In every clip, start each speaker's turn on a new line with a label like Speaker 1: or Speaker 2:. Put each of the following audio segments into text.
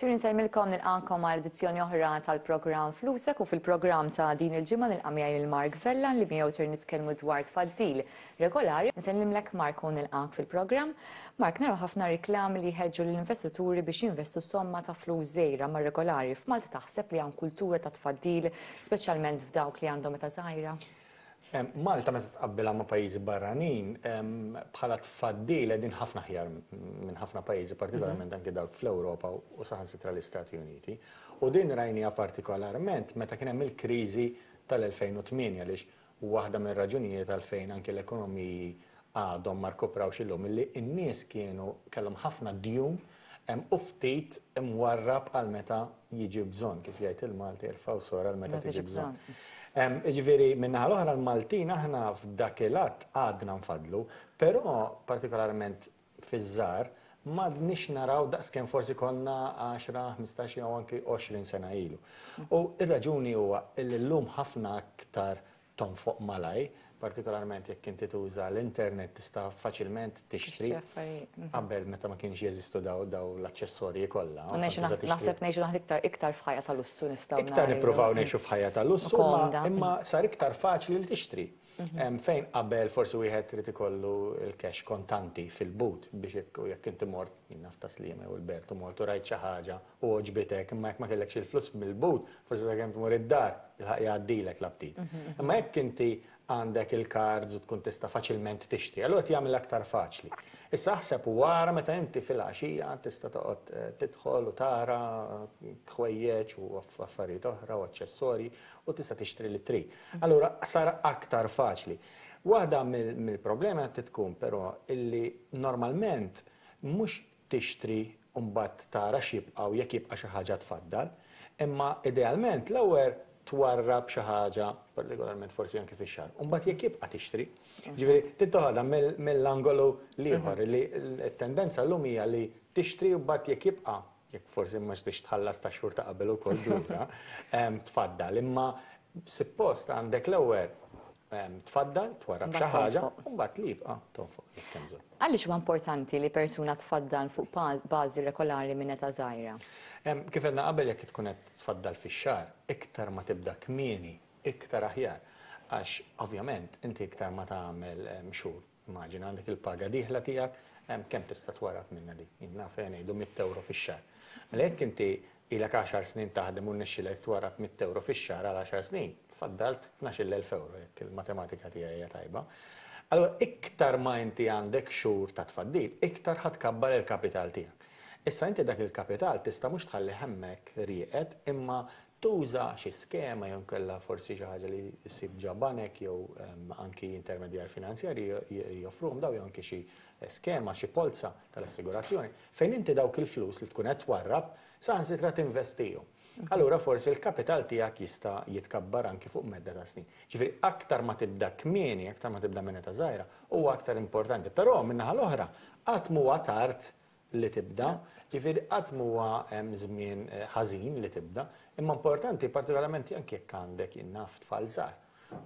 Speaker 1: Sirin sejmilkom nil-għankom għal-edizzjoni oħra tal-program Flusek u fil-program ta' din il-ġimma nil-għamijaj il-Mark Vellan li mijaw sir nitkelmu dwar tfaddil regolari. Nsellimlek Marko nil-għank fil-program. Mark, naru ħafna riklam li ħedġu l-investituri biex jinvestu somma ta' flus zejra ma' regolari f'Malta taħseb li għan kultura ta' tfaddil, specialment f'dawk li għandhom meta zajra.
Speaker 2: Malta meta tqabbilha ma' pajjiżi barranin bħala tfaddil din ħafna ħjar minn ħafna pajjiżi partikolarment anke dawk fl-Ewropa u saħansitra l-Istati Uniti. U din rajnija partikolarment meta kien hemm il-kriżi tal-2008 għaliex waħda minn raġunijiet għalfejn anke l-ekonomiji għadhom ma rkoprawx illum illi n-nies kienu kellhom ħafna djum hemm uftit imwarrab għal meta jiġi bżonn kif jgħid il-Malti jirfaw sora għal meta tiġi bżonn. Ġviri, minna l-oħra l-Maltin aħna f'dakilat għadna nfadlu, pero partikolarment fiż-żar, ma nix naraw daqskem forsi konna 10, 15 jew anki 20 sena ilu. U ir-raġuni huwa il lum ħafna aktar fuq malaj, partikolarment jekk inti tuża l-internet tista' faċilment tixtri
Speaker 1: mhm. qabel
Speaker 2: meta ma kienx jeżistu daw daw l-aċċessorji kollha. Naħseb
Speaker 1: ngħixu naħd iktar iktar f'ħajja tal-lussu nistgħu. Iktar nippruvaw ngħixu
Speaker 2: f'ħajja tal-lussu, imma mhm. sar iktar faċli li tixtri. Mhm. Fejn qabel forsi wieħed trid ikollu l-cash kontanti fil-but biex jekk inti mort jinnaf taslima u l-Bertu mort u rajt xi ħaġa u oġbitek, imma jekk ma kellekx il-flus mill-but, forsi ta' kemm tmur id-dar il ħaqja għaddilek l-abtit. Imma jekk inti għandek il-kards u tkun tista faċilment tixtri. Allora jagħmel aktar faċli. Issa ħseb u wara meta inti fil-għaxija tista toqgħod eh, tidħol u tara ħwejjeġ u affarijiet oħra u aċċessorji u tista tixtri li tri. Allura sar aktar faċli. Waħda mill-problema titkun però illi normalment mhux tixtri mbagħad tara x'jibqgħu jekk jibqa' xi ħaġa tfaddal, imma idealment l-ewwel twarrab xi ħaġa, partikolarment forsi anke fix-xar. mbagħad jekk jibqa' tixtri. Ġifieri tittoħodha mill-angolu mhm. l-ieħor li t-tendenza llum hija li tixtri u mbagħad jekk jibqa' jekk forsi ma xtix tħallas ta' xhur ta' qabel ukoll dura, tfaddal. Imma suppost għandek l-ewwel tfaddal, twarab xi ħaġa, u bat li jibqa' tonfoq.
Speaker 1: Għaliex xo importanti li persuna tfaddal fuq bażi regolari minn eta żgħira?
Speaker 2: Kif għedna qabel jekk tkun qed tfaddal fix-xar, iktar ma tibda kmieni, iktar aħjar. Għax ovvjament inti iktar ma tagħmel mxur, immaġina għandek il-paga diħla tijak, kemm tista' twarab minna di, jinna fejn ngħidu 100 euro fix-xar. Għalhekk inti ilek 10 snin taħdem u nixxilek twara 100 euro fix xar għal 10 snin, faddalt 12.000 euro, jekk il-matematika tiegħi hija tajba. Allora, iktar ma inti għandek xhur ta' tfaddil, iktar ħatkabbar il-kapital tiegħek. Issa inti dak il-kapital tista' mhux tħalli hemmhekk rieqed imma tuża xi skema jew kella forsi xi ħaġa li jsib ġabanek jew ehm, anki intermedjar finanzjari joffruhom daw jew anki xi skema xi polza tal-assigurazzjoni fejn inti dawk il-flus li tkun qed twarrab sa ansitra investiju. Mhm. Allura forsi il-kapital tijak jista jitkabbar anki fuq medda ta' snin. Ġifri, aktar ma tibda kmieni, aktar ma tibda mineta żgħira u aktar importanti. Pero minnaħal oħra, għatmu tard li tibda. Ġifiri qatt għa hemm żmien eh, ħażin li tibda, imma importanti partikolarment anke jekk għandek innaf tfal żgħar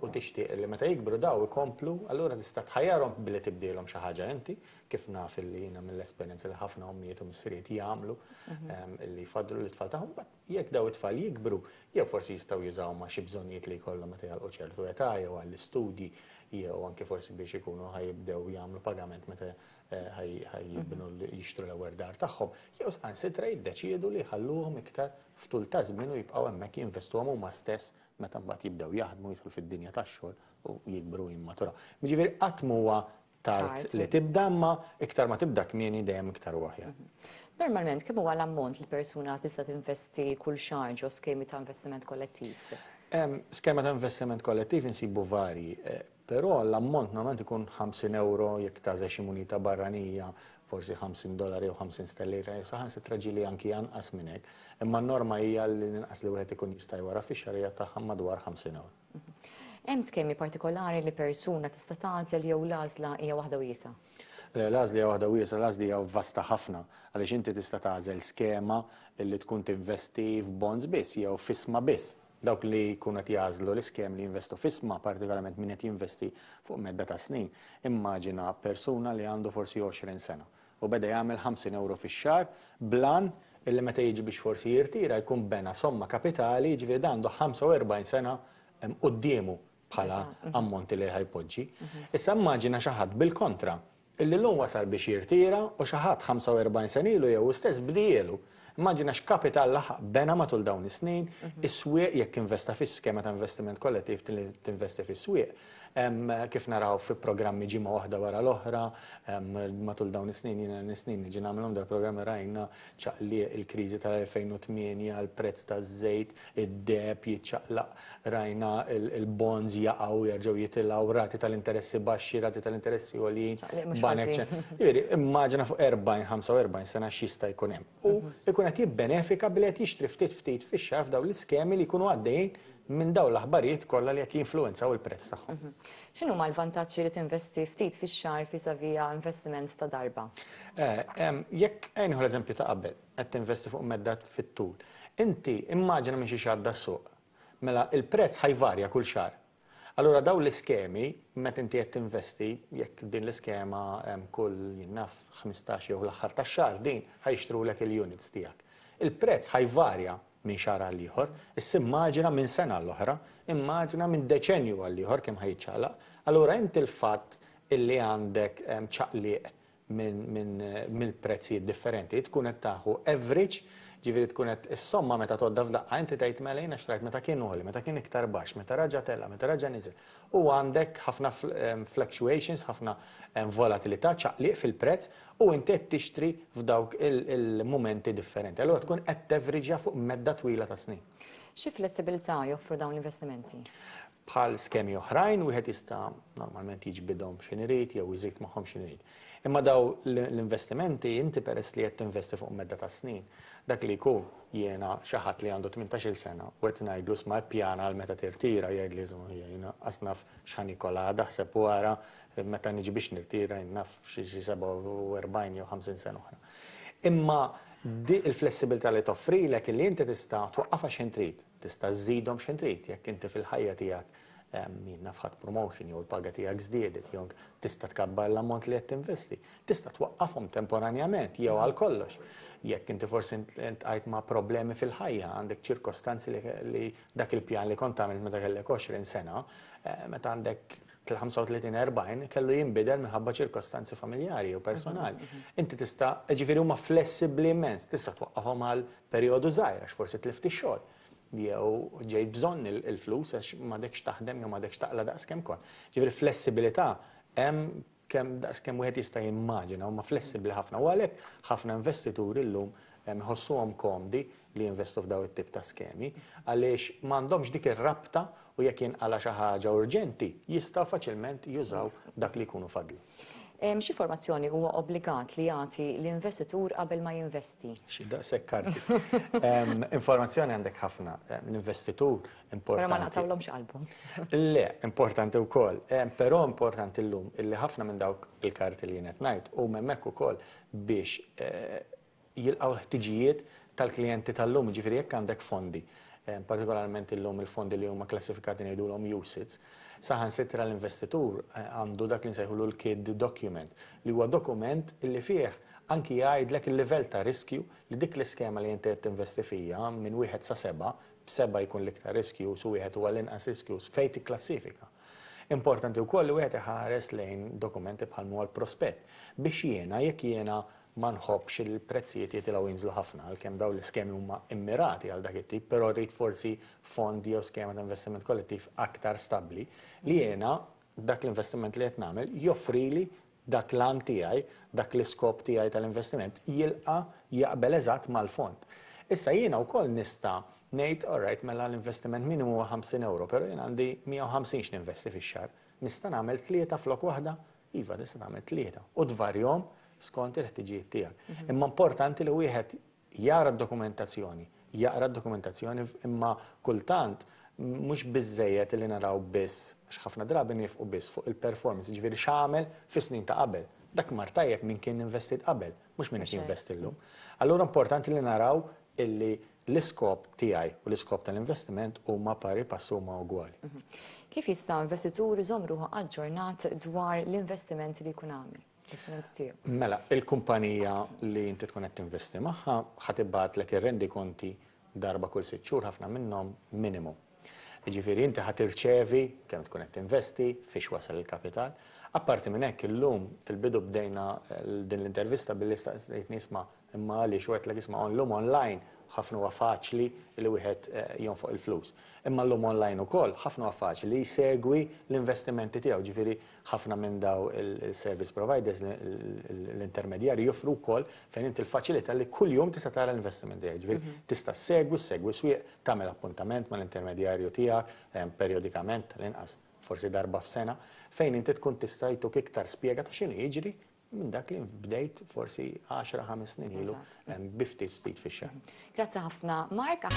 Speaker 2: u tixtieq li meta jikbru daw ikomplu, allura tista' tħajjarhom billi tibdilhom xi ħaġa inti, kif naf illi jiena mill-esperjenza li ħafna ommijiet u missiriet jagħmlu mhm. li jfadlu l-tfal tagħhom, jekk daw it-tfal jikbru, jew forsi jistgħu jużaw ma' xi bżonnijiet li jkollhom meta jalqu ċertu età jew għall-istudji jew anke forsi biex ikunu ħajbdew jagħmlu pagament meta eh, ħajibnu mhm. jixtru l-ewwel dar tagħhom, jew sqan se trade deċiedu li jħalluhom iktar ftul ta' żmien u jibqgħu hemmhekk jinvestuhom huma stess meta mbagħad jibdew jaħdmu jidħlu fid-dinja tax-xogħol u jikbru jimmatura. Jiġifieri qatt huwa tard li tibda ma iktar ma tibda kmieni dejjem iktar waħja.
Speaker 1: Mhm. Normalment, kemm huwa l-ammont li persuna tista' tinvesti kull xahar ġo skemi ta' investiment kollettiv?
Speaker 2: Skema ta' investiment kollettiv insibu vari. Eh, Pero l-ammont normalment ikun 50 euro jekk tażel xi munita barranija, forsi 50 dollari u 50 stellira, jew saħan sitraġili anki janqas minn hekk. Imma norma hija li ninqas li wieħed ikun jista' jwara fi xarija tagħha madwar 50 euro. Mhm.
Speaker 1: Hemm skemi partikolari li persuna tista' tagħżel jew l-għażla hija waħda wiesa'
Speaker 2: l-għazli għahda wiesa, l għażli għaw vasta ħafna, għalix inti tista tażel skema illi tkun tinvesti f'bonds biss, jew fisma biss dawk li jkunu qed jażlu l-iskem li jinvestu fisma, partikolament min qed jinvesti fuq medda ta' snin. Immaġina persuna li għandu forsi 20 sena u beda jagħmel 50 euro fix-xar blan illi meta jiġi biex forsi jirtira jkun bena somma kapitali jiġifieri għandu 45 sena qudiemu bħala mhm. ammonti li ħajpoġġi. Mhm. Issa immaġina xi ħadd bil-kontra illi l-lum wasar biex jirtira u xi ħadd 45 senilu jew stess bdielu. Immaġina kapital laħaq bena matul dawn is-snin, is-swieq jekk investa fis-skema ta' investiment kollettiv tinvesti fis-swieq kif naraw fi programmi ġima waħda wara l-oħra, matul dawn is-snin jina n snin ġina għamlom dal programmi rajna ċaqli il-kriżi tal-2008 għal-prezz ta' żejt id-deb jiċċaqlaq rajna il bonzi jaqgħu jarġaw jitilaw, rati tal-interessi baxxi, rati tal-interessi għolin, banek Jiri, immaġna fuq 40-45 sena xista jkun hemm. U mhm. jkun qed jibbenefika bilet jixtri ftit ftit fi xarf daw l-iskemi li jkunu għaddejjin minn daw l-aħbarijiet kollha li qed jinfluwenzaw il-prezz tagħhom.
Speaker 1: Mhm. X'inhu ma l-vantaġġi li tinvesti ftit fix-xar fi savija investiment ta' darba?
Speaker 2: Eh, jekk għajnħu l-eżempju ta' qabel qed tinvesti fuq medda fit-tul. Inti immaġina minn xi xar da' suq. Mela il-prezz ħajvarja kull xar. Allora daw l-iskemi meta inti qed tinvesti jekk din l-iskema kull jinnaf 15 jew l-aħħar tax-xahar din ħajxtrulek il-units tiegħek. Il-prezz ħajvarja minn xar għal-liħor, issa immaġina minn sena l-oħra, immaġina minn deċenju għal-liħor kem ħajċala. Allura inti l-fatt illi għandek ċaqliq minn eh, prezzi differenti, tkun qed taħu average ġiviri tkun qed is-somma meta todda f'daqqa inti tajt mela lejna xtrajt meta kien uħli, meta kien iktar baxx, meta raġa tella, meta raġa niżel. U għandek ħafna fluctuations, ħafna volatilità, ċaqliq fil-prezz u inti qed tixtri f'dawk il-momenti differenti. Għallu tkun qed tevriġja fuq medda twila ta' snin.
Speaker 1: Xi flessibilità joffru dawn l-investimenti?
Speaker 2: bħal skemi oħrajn u jħed jista normalment jiġbidhom xinirit jew jżid maħom xinirit. Imma daw l-investimenti inti peress li qed investi fuq medda ta' snin. Dak li jkun jiena xaħat li għandu 18-il sena u jett najdu sma' pjana għal meta tirtira jgħid li jiena asnaf x'ħan ikola daħseb wara meta niġi nirtira jinnaf xi 47 jew 50 sena oħra. Imma di il-flessibilità li toffri l li inti tista tuqqafa xentrit, tista żidhom xentrit, jekk inti fil-ħajja tiegħek min ehm, nafħat promotion jew l paga tiegħek żdiedet jew tista' tkabbar l-ammont li qed tinvesti, tista' twaqqafhom temporanjament jew għal kollox. Jekk inti forsi intqajt ma' problemi fil-ħajja għandek ċirkostanzi li dak il-pjan li kontamil meta kellek 20 sena, eh, meta għandek tal-35-40 kellu jimbidel minħabba ċirkostanzi familjari u personali. Mhm, mhm. Inti tista' ġifieri huma flessibbli immens, tista' twaqqafhom għal perjodu żgħir għax forsi tlifti x-xogħol. Jew ġej bżonn il-flus għax m'għadekx taħdem jew m'għadekx taqla daqs kemm kont. Ġifieri flessibilità hemm kemm daqs kemm wieħed jista' jimmaġina huma flessibbli ħafna u għalhekk ħafna investituri llum eh, ħossuhom komdi li jinvestu f'daw it-tip ta' skemi, għaliex m'għandhomx dik ir-rabta u jekk għala xi ħaġa urġenti, jistgħu faċilment jużaw dak li jkunu fadli.
Speaker 1: Xi formazzjoni huwa obbligat li jagħti l-investitur qabel ma jinvesti?
Speaker 2: Xi daqshekk karti. Informazzjoni għandek ħafna, l-investitur importanti. ma naqtawlhomx qalbhom. Le, importanti wkoll, però importanti llum illi ħafna minn dawk il-karti li qed ngħid u hemmhekk ukoll biex eh, jilqaw ħtiġijiet tal-klijenti tal-lum, ġifiri jekk għandek fondi, eh, partikolarment il-lum il-fondi li huma klassifikati nejdu l om usage, saħan sitra l-investitur eh, għandu dak li nsejħu l-kid document, li huwa dokument li fih anki jgħidlek il-level ta' riskju li dik l-iskema li jinti investi fija minn wieħed sa seba, seba jkun l-iktar riskju su wieħed huwa l-inqas riskju fejti klassifika. Importanti wkoll li wieħed iħares lejn dokumenti bħal mwal prospett biex jiena jekk jiena ma nħobbx il-prezzijiet jitilaw jinżlu ħafna għalkemm daw l-iskemi huma immirati għal dak it-tip, però rrid forsi fondi jew skema ta' investiment kollettiv aktar stabbli li jiena dak l-investiment li qed nagħmel joffrili dak l-an tijaj, dak l-iskop tiegħi tal-investiment jilqa jaqbel eżatt mal-fond. Issa jiena wkoll nista' ngħid all right mela l-investiment minimu 50 euro, però jien għandi 150 investi fix xar Nista' nagħmel tlieta flok waħda, iva nista' nagħmel tlieta. U jom, skont il-ħtiġijiet tiegħek. Mhm. Imma importanti li wieħed jara d-dokumentazzjoni, jaqra d-dokumentazzjoni imma kultant mhux biżejjed li naraw biss, għax ħafna drabi nifqu biss fuq il-performance, ġifieri x'għamel fis-snin ta' qabel. Dak mar tajjeb minn kien investit qabel, mhux minn qed jinvesti llum. Allura importanti li naraw illi l-iskop tiegħi u l-iskop tal-investiment huma pari passu ma' ugwali.
Speaker 1: Mhm. Kif jista' investitur iżomruħa aġġornat dwar l-investiment li jkun għamel?
Speaker 2: Mela, il-kumpanija li inti tkun qed maħħa, magħha ħatibbat lek rendi konti darba kull sitt xhur ħafna minnhom minimum. Jiġifieri inti ħatirċevi kemm tkun qed fiex wasal il-kapital, Apparti minn hekk illum fil-bidu bdejna eh, din l-intervista billi staqsejt nisma imma li xwet l isma' llum online ħafna huwa faċli li wieħed eh, jonfoq il-flus. Imma llum online koll ħafna huwa faċli jsegwi l-investimenti tiegħu, ġifieri ħafna minn daw il-service providers l-intermedjari joffru wkoll fejn inti l-faċilità li kuljum tista' tara l-investimenti tiegħek. Ġifieri mhm. tista' segwi, segwi swieq, tagħmel appuntament mal-intermedjarju tiegħek eh, periodikament tal-inqas forsi darba f-sena, fejn inti tkun tistajtu jtuk iktar spjega ta' xinu jiġri minn dak li bdejt forsi 10-5 snin ilu biftit ftit fix
Speaker 1: Grazie ħafna, Marka.